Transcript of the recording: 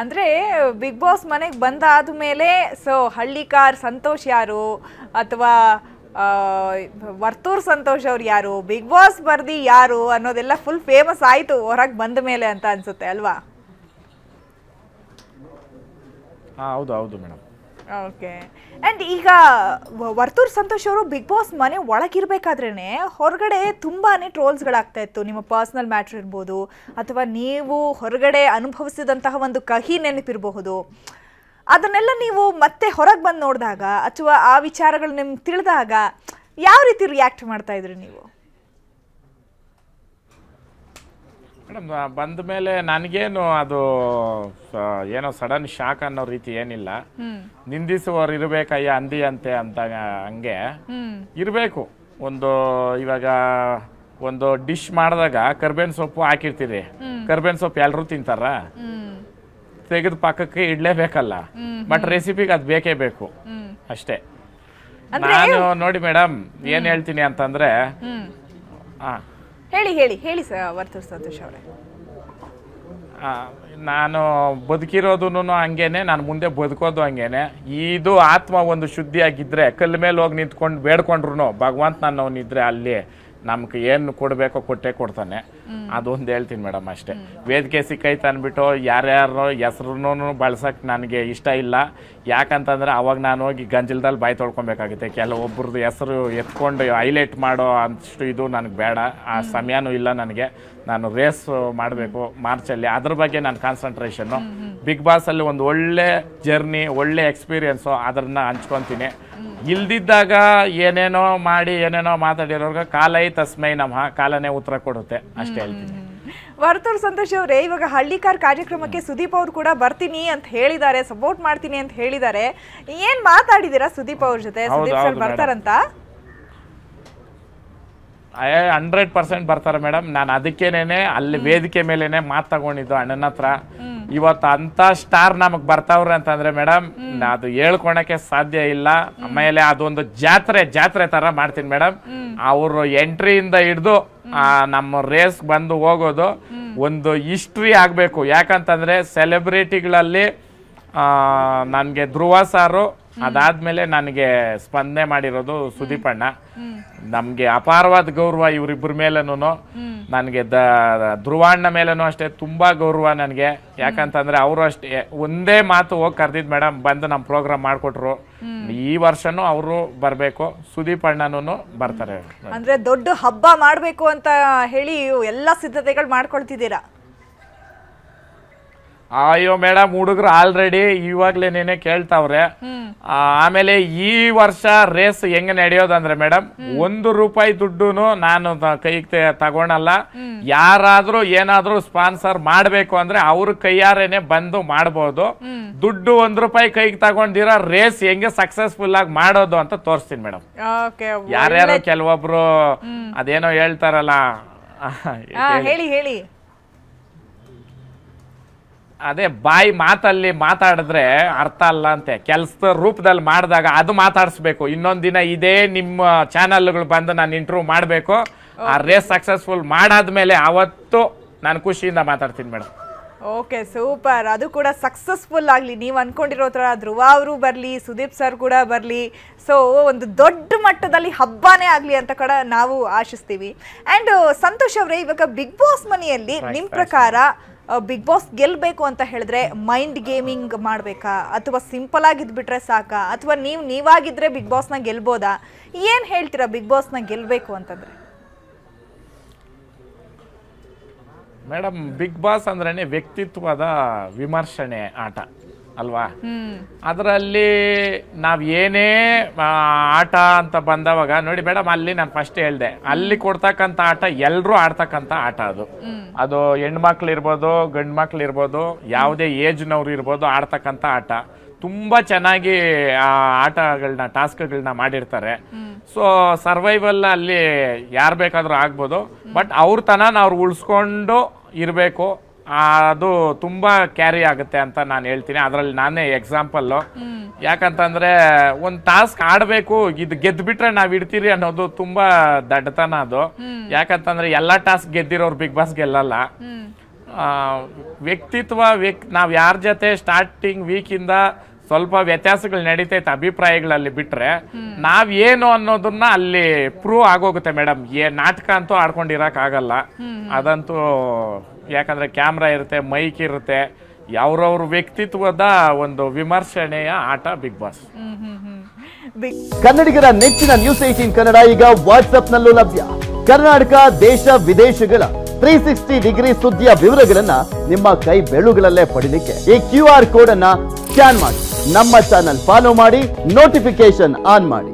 ಅಂದ್ರೆ big boss ಮನೆಗೆ ಬಂದಾದ ಮೇಲೆ ಸೊ ಹಳ್ಳಿಕಾರ್ ಸಂತೋಷ್ ಯಾರು ಅಥವಾ ವರ್ತೂರ್ ಸಂತೋಷ್ ಅವ್ರು ಯಾರು ಬಿಗ್ ಬಾಸ್ ಬರ್ದಿ ಯಾರು ಅನ್ನೋದೆಲ್ಲ ಫುಲ್ ಫೇಮಸ್ ಆಯಿತು ಹೊರಗೆ ಬಂದ ಮೇಲೆ ಅಂತ ಅನ್ಸುತ್ತೆ ಅಲ್ವಾ ಹೌದು ಹೌದು ಮೇಡಮ್ ಓಕೆ ಆ್ಯಂಡ್ ಈಗ ವರ್ತೂರ್ ಸಂತೋಷ್ ಅವರು ಬಿಗ್ ಬಾಸ್ ಮನೆ ಒಳಗಿರ್ಬೇಕಾದ್ರೇ ಹೊರಗಡೆ ತುಂಬಾ ಟ್ರೋಲ್ಸ್ಗಳಾಗ್ತಾ ಇತ್ತು ನಿಮ್ಮ ಪರ್ಸ್ನಲ್ ಮ್ಯಾಟ್ರ್ ಇರ್ಬೋದು ಅಥವಾ ನೀವು ಹೊರಗಡೆ ಅನುಭವಿಸಿದಂತಹ ಒಂದು ಕಹಿ ನೆನಪಿರಬಹುದು ಅದನ್ನೆಲ್ಲ ನೀವು ಮತ್ತೆ ಹೊರಗೆ ಬಂದು ನೋಡಿದಾಗ ಅಥವಾ ಆ ವಿಚಾರಗಳು ನಿಮ್ಗೆ ತಿಳಿದಾಗ ಯಾವ ರೀತಿ ರಿಯಾಕ್ಟ್ ಮಾಡ್ತಾ ಇದ್ರಿ ನೀವು ಮೇಡಮ್ ಬಂದ ಮೇಲೆ ನನಗೇನು ಅದು ಏನೋ ಸಡನ್ ಶಾಕ್ ಅನ್ನೋ ರೀತಿ ಏನಿಲ್ಲ ನಿಂದಿಸುವವ್ರು ಇರಬೇಕಯ್ಯ ಅಂದಿ ಅಂತೆ ಅಂತ ಹಂಗೆ ಇರಬೇಕು ಒಂದು ಇವಾಗ ಒಂದು ಡಿಶ್ ಮಾಡಿದಾಗ ಕರ್ಬೇನ್ ಸೊಪ್ಪು ಹಾಕಿರ್ತೀರಿ ಕರ್ಬೇನ್ ಸೊಪ್ಪು ಎಲ್ಲರೂ ತಿಂತಾರ ತೆಗೆದು ಪಕ್ಕಕ್ಕೆ ಇಡ್ಲೇಬೇಕಲ್ಲ ಬಟ್ ರೆಸಿಪಿಗೆ ಅದು ಬೇಕೇ ಬೇಕು ಅಷ್ಟೇ ನಾನು ನೋಡಿ ಮೇಡಮ್ ಏನು ಹೇಳ್ತೀನಿ ಅಂತಂದ್ರೆ ಹಾಂ ಹೇಳಿ ಹೇಳಿ ಹೇಳಿ ಸರ್ ವರ್ತೂರ್ ಸಂತೋಷ್ ಅವರೇ ನಾನು ಬದುಕಿರೋದು ಹಂಗೇನೆ ನಾನು ಮುಂದೆ ಬದುಕೋದು ಹಂಗೇನೆ ಇದು ಆತ್ಮ ಒಂದು ಶುದ್ಧಿಯಾಗಿದ್ರೆ ಕಲ್ಲು ಮೇಲೆ ಹೋಗಿ ನಿಂತ್ಕೊಂಡು ಬೇಡ್ಕೊಂಡ್ರು ಭಗವಂತ ನಾನು ಅವನಿದ್ರೆ ಅಲ್ಲಿ ನಮ್ಗೆ ಏನು ಕೊಡಬೇಕೋ ಕೊಟ್ಟೇ ಕೊಡ್ತಾನೆ ಅದೊಂದು ಹೇಳ್ತೀನಿ ಮೇಡಮ್ ಅಷ್ಟೇ ವೇದಿಕೆ ಸಿಕ್ಕೈತೆ ಅಂದ್ಬಿಟ್ಟು ಯಾರ್ಯಾರು ಹೆಸ್ರು ಬಳಸೋಕ್ಕೆ ನನಗೆ ಇಷ್ಟ ಇಲ್ಲ ಯಾಕಂತಂದ್ರೆ ಅವಾಗ ನಾನು ಹೋಗಿ ಗಂಜಲದಲ್ಲಿ ಬಾಯಿ ತೊಳ್ಕೊಬೇಕಾಗುತ್ತೆ ಕೆಲವೊಬ್ಬರದ್ದು ಹೆಸರು ಎತ್ಕೊಂಡು ಹೈಲೈಟ್ ಮಾಡೋ ಅಷ್ಟು ಇದು ನನಗೆ ಬೇಡ ಆ ಸಮಯನೂ ಇಲ್ಲ ನನಗೆ ನಾನು ರೇಸ್ ಮಾಡಬೇಕು ಮಾರ್ಚಲ್ಲಿ ಅದ್ರ ಬಗ್ಗೆ ನಾನು ಕಾನ್ಸಂಟ್ರೇಷನ್ನು ಬಿಗ್ ಬಾಸಲ್ಲಿ ಒಂದು ಒಳ್ಳೆ ಜರ್ನಿ ಒಳ್ಳೆ ಎಕ್ಸ್ಪೀರಿಯೆನ್ಸು ಅದನ್ನು ಹಂಚ್ಕೊತೀನಿ ಇಲ್ದಿದ್ದಾಗ ಏನೇನೋ ಮಾಡಿ ಏನೇನೋ ಮಾತಾಡಿರೋರ್ಗೆ ಕಾಲೈ ತಸ್ಮೈ ನಮಃ ಕಾಲನೇ ಉತ್ತರ ಕೊಡುತ್ತೆ ಅಷ್ಟೇ ಹೇಳ್ತೀನಿ ವರ್ತೂರ್ ಸಂತೋಷ್ ಅವರೇ ಇವಾಗ ಹಳ್ಳಿಕಾರ್ ಕಾರ್ಯಕ್ರಮಕ್ಕೆ ಸುದೀಪ್ ಅವರು ಕೂಡ ಬರ್ತೀನಿ ಅಂತ ಹೇಳಿದ್ದಾರೆ ಸಪೋರ್ಟ್ ಮಾಡ್ತೀನಿ ಅಂತ ಹೇಳಿದ್ದಾರೆ ಏನ್ ಮಾತಾಡಿದಿರಾ ಸುದೀಪ್ ಅವ್ರ ಜೊತೆ ಸುದೀಪ್ ಸರ್ ಬರ್ತಾರಂತ ಹಂಡ್ರೆಡ್ ಪರ್ಸೆಂಟ್ ಬರ್ತಾರೆ ಮೇಡಮ್ ನಾನು ಅದಕ್ಕೇನೆ ಅಲ್ಲಿ ವೇದಿಕೆ ಮೇಲೇನೆ ಮಾತು ತಗೊಂಡಿದ್ದು ಅಣ್ಣನ ಹತ್ರ ಇವತ್ತು ಅಂತ ಸ್ಟಾರ್ ನಮಗ್ ಬರ್ತಾವ್ರೆ ಅಂತಂದ್ರೆ ಮೇಡಮ್ ಅದು ಹೇಳ್ಕೊಳಕ್ಕೆ ಸಾಧ್ಯ ಇಲ್ಲ ಆಮೇಲೆ ಅದೊಂದು ಜಾತ್ರೆ ಜಾತ್ರೆ ತರ ಮಾಡ್ತೀನಿ ಮೇಡಮ್ ಅವರು ಎಂಟ್ರಿಯಿಂದ ಹಿಡ್ದು ನಮ್ಮ ರೇಸ್ ಬಂದು ಹೋಗೋದು ಒಂದು ಹಿಸ್ಟ್ರಿ ಆಗಬೇಕು ಯಾಕಂತಂದ್ರೆ ಸೆಲೆಬ್ರಿಟಿಗಳಲ್ಲಿ ನನಗೆ ಧ್ರುವ ಸಾರು ಅದಾದ್ಮೇಲೆ ನನಗೆ ಸ್ಪಂದನೆ ಮಾಡಿರೋದು ಸುದೀಪ್ ಅಣ್ಣ ನಮ್ಗೆ ಅಪಾರವಾದ ಗೌರವ ಇವರಿಬ್ಬರ ಮೇಲೂ ನನಗೆ ದ ಧ್ರುವಣ್ಣ ಮೇಲೂ ಅಷ್ಟೇ ತುಂಬಾ ಗೌರವ ನನಗೆ ಯಾಕಂತಂದ್ರೆ ಅವರು ಅಷ್ಟೇ ಒಂದೇ ಮಾತು ಹೋಗಿ ಕರೆದಿದ್ದು ಮೇಡಮ್ ಬಂದು ನಮ್ಮ ಪ್ರೋಗ್ರಾಮ್ ಮಾಡಿಕೊಟ್ರು ಈ ವರ್ಷನೂ ಅವರು ಬರಬೇಕು ಸುದೀಪ್ ಅಣ್ಣನೂ ಬರ್ತಾರೆ ಅಂದ್ರೆ ದೊಡ್ಡ ಹಬ್ಬ ಮಾಡಬೇಕು ಅಂತ ಹೇಳಿ ಎಲ್ಲ ಸಿದ್ಧತೆಗಳು ಮಾಡ್ಕೊಳ್ತಿದ್ದೀರಾ ಅಯ್ಯೋ ಮೇಡಮ್ ಹುಡುಗರು ಆಲ್ರೆಡಿ ಇವಾಗ್ಲೇ ನೇನೆ ಕೇಳ್ತಾವ್ರೆ ಆಮೇಲೆ ಈ ವರ್ಷ ರೇಸ್ ಹೆಂಗ್ ನಡೆಯೋದಂದ್ರೆ ಮೇಡಮ್ ಒಂದು ರೂಪಾಯಿ ದುಡ್ಡು ನಾನು ಕೈಗೆ ತಗೊಳಲ್ಲ ಯಾರಾದ್ರೂ ಏನಾದ್ರೂ ಸ್ಪಾನ್ಸರ್ ಮಾಡ್ಬೇಕು ಅಂದ್ರೆ ಅವ್ರ ಕೈಯಾರೇನೆ ಬಂದು ಮಾಡಬಹುದು ದುಡ್ಡು ಒಂದ್ ರೂಪಾಯಿ ಕೈಗೆ ತಗೊಂಡಿರ ರೇಸ್ ಹೆಂಗೆ ಸಕ್ಸಸ್ಫುಲ್ ಆಗಿ ಮಾಡೋದು ಅಂತ ತೋರಿಸ್ತೀನಿ ಮೇಡಮ್ ಯಾರ್ಯಾರು ಕೆಲವೊಬ್ರು ಅದೇನೋ ಹೇಳ್ತಾರಲ್ಲ ಹೇಳಿ ಹೇಳಿ ಅದೇ ಬಾಯಿ ಮಾತಲ್ಲಿ ಮಾತಾಡಿದ್ರೆ ಅರ್ಥ ಅಲ್ಲ ಅಂತೆ ಕೆಲಸದ ರೂಪದಲ್ಲಿ ಮಾಡಿದಾಗ ಅದು ಮಾತಾಡಿಸ್ಬೇಕು ದಿನ ಇದೇ ನಿಮ್ಮ ಚಾನಲ್ಗಳು ಬಂದು ನಾನು ಇಂಟರ್ವ್ಯೂ ಮಾಡಬೇಕು ಆ ರೇಸ್ ಸಕ್ಸಸ್ಫುಲ್ ಮಾಡಾದ್ಮೇಲೆ ಅವತ್ತು ನಾನು ಖುಷಿಯಿಂದ ಮಾತಾಡ್ತೀನಿ ಮೇಡಮ್ ಓಕೆ ಸೂಪರ್ ಅದು ಕೂಡ ಸಕ್ಸಸ್ಫುಲ್ ಆಗಲಿ ನೀವು ಅಂದ್ಕೊಂಡಿರೋ ಥರ ಧ್ರುವ ಅವರು ಬರಲಿ ಸುದೀಪ್ ಸರ್ ಕೂಡ ಬರಲಿ ಸೊ ಒಂದು ದೊಡ್ಡ ಮಟ್ಟದಲ್ಲಿ ಹಬ್ಬನೇ ಆಗಲಿ ಅಂತ ಕೂಡ ನಾವು ಆಶಿಸ್ತೀವಿ ಆ್ಯಂಡ್ ಸಂತೋಷ್ ಅವರೇ ಇವಾಗ ಬಿಗ್ ಬಾಸ್ ಮನೆಯಲ್ಲಿ ನಿಮ್ಮ ಪ್ರಕಾರ ಬಿಗ್ ಬಾಸ್ ಗೆಲ್ಲಬೇಕು ಅಂತ ಹೇಳಿದ್ರೆ ಮೈಂಡ್ ಗೇಮಿಂಗ್ ಮಾಡಬೇಕಾ ಅಥವಾ ಸಿಂಪಲ್ ಆಗಿದ್ಬಿಟ್ರೆ ಸಾಕಾ ಅಥವಾ ನೀವು ನೀವಾಗಿದ್ದರೆ ಬಿಗ್ ಬಾಸ್ನ ಗೆಲ್ಬೋದಾ ಏನು ಹೇಳ್ತೀರಾ ಬಿಗ್ ಬಾಸ್ನ ಗೆಲ್ಲಬೇಕು ಅಂತಂದರೆ ಮೇಡಮ್ ಬಿಗ್ ಬಾಸ್ ಅಂದ್ರೆ ವ್ಯಕ್ತಿತ್ವದ ವಿಮರ್ಶನೆ ಆಟ ಅಲ್ವಾ ಅದರಲ್ಲಿ ನಾವು ಏನೇ ಆಟ ಅಂತ ಬಂದವಾಗ ನೋಡಿ ಮೇಡಮ್ ಅಲ್ಲಿ ನಾನು ಫಸ್ಟ್ ಹೇಳ್ದೆ ಅಲ್ಲಿ ಕೊಡ್ತಕ್ಕಂಥ ಆಟ ಎಲ್ಲರೂ ಆಡ್ತಕ್ಕಂಥ ಆಟ ಅದು ಅದು ಹೆಣ್ಮಕ್ಳು ಇರ್ಬೋದು ಗಂಡು ಮಕ್ಳು ಇರ್ಬೋದು ಯಾವುದೇ ಏಜ್ನವ್ರು ಇರ್ಬೋದು ಆಡ್ತಕ್ಕಂಥ ಆಟ ತುಂಬ ಚೆನ್ನಾಗಿ ಆ ಆಟಗಳನ್ನ ಟಾಸ್ಕ್ಗಳನ್ನ ಮಾಡಿರ್ತಾರೆ ಸೊ ಸರ್ವೈವಲ್ ಅಲ್ಲಿ ಯಾರು ಬೇಕಾದರೂ ಆಗ್ಬೋದು ಬಟ್ ಅವ್ರ ತನ ನಾವು ಉಳಿಸ್ಕೊಂಡು ಇರಬೇಕು ಅದು ತುಂಬಾ ಕ್ಯಾರಿ ಆಗುತ್ತೆ ಅಂತ ನಾನು ಹೇಳ್ತೀನಿ ಅದರಲ್ಲಿ ನಾನೇ ಎಕ್ಸಾಂಪಲ್ ಯಾಕಂತಂದ್ರೆ ಒಂದು ಟಾಸ್ಕ್ ಆಡ್ಬೇಕು ಇದು ಗೆದ್ಬಿಟ್ರೆ ನಾವ್ ಇಡ್ತೀರಿ ಅನ್ನೋದು ತುಂಬಾ ದಡ್ಡತನ ಅದು ಯಾಕಂತಂದ್ರೆ ಎಲ್ಲ ಟಾಸ್ಕ್ ಗೆದ್ದಿರೋರು ಬಿಗ್ ಬಾಸ್ ಗೆಲ್ಲಲ್ಲ ವ್ಯಕ್ತಿತ್ವ ವ್ಯಕ್ ನಾವ್ ಯಾರ ಜೊತೆ ಸ್ಟಾರ್ಟಿಂಗ್ ವೀಕಿಂದ ಸ್ವಲ್ಪ ವ್ಯತ್ಯಾಸಗಳು ನಡೀತೈತೆ ಅಭಿಪ್ರಾಯಗಳಲ್ಲಿ ಬಿಟ್ರೆ ನಾವ್ ಏನು ಅನ್ನೋದನ್ನ ಅಲ್ಲಿ ಪ್ರೂವ್ ಆಗೋಗುತ್ತೆ ಮೇಡಮ್ ಏ ನಾಟಕ ಅಂತೂ ಆಡ್ಕೊಂಡಿರಕ್ ಆಗಲ್ಲ ಅದಂತೂ ಯಾಕಂದರೆ ಕ್ಯಾಮ್ರಾ ಇರುತ್ತೆ ಮೈಕ್ ಇರುತ್ತೆ ಅವ್ರವ್ರ ವ್ಯಕ್ತಿತ್ವದ ಒಂದು ವಿಮರ್ಶನೆಯ ಆಟ ಬಿಗ್ ಬಾಸ್ ಕನ್ನಡಿಗರ ನೆಚ್ಚಿನ ನ್ಯೂಸ್ ಏಟೀನ್ ಕನ್ನಡ ಈಗ ವಾಟ್ಸ್ಆಪ್ನಲ್ಲೂ ಲಭ್ಯ ಕರ್ನಾಟಕ ದೇಶ ವಿದೇಶಗಳ ತ್ರೀ ಸಿಕ್ಸ್ಟಿ ಡಿಗ್ರಿ ಸುದ್ದಿಯ ವಿವರಗಳನ್ನ ನಿಮ್ಮ ಕೈ ಬೆಳುಗಳಲ್ಲೇ ಪಡೀಲಿಕ್ಕೆ ಈ ಕ್ಯೂ ಆರ್ ಕೋಡ್ ಅನ್ನ ಸ್ಕ್ಯಾನ್ ಮಾಡಿ ನಮ್ಮ ಚಾನಲ್ ಫಾಲೋ ಮಾಡಿ ನೋಟಿಫಿಕೇಶನ್ ಆನ್ ಮಾಡಿ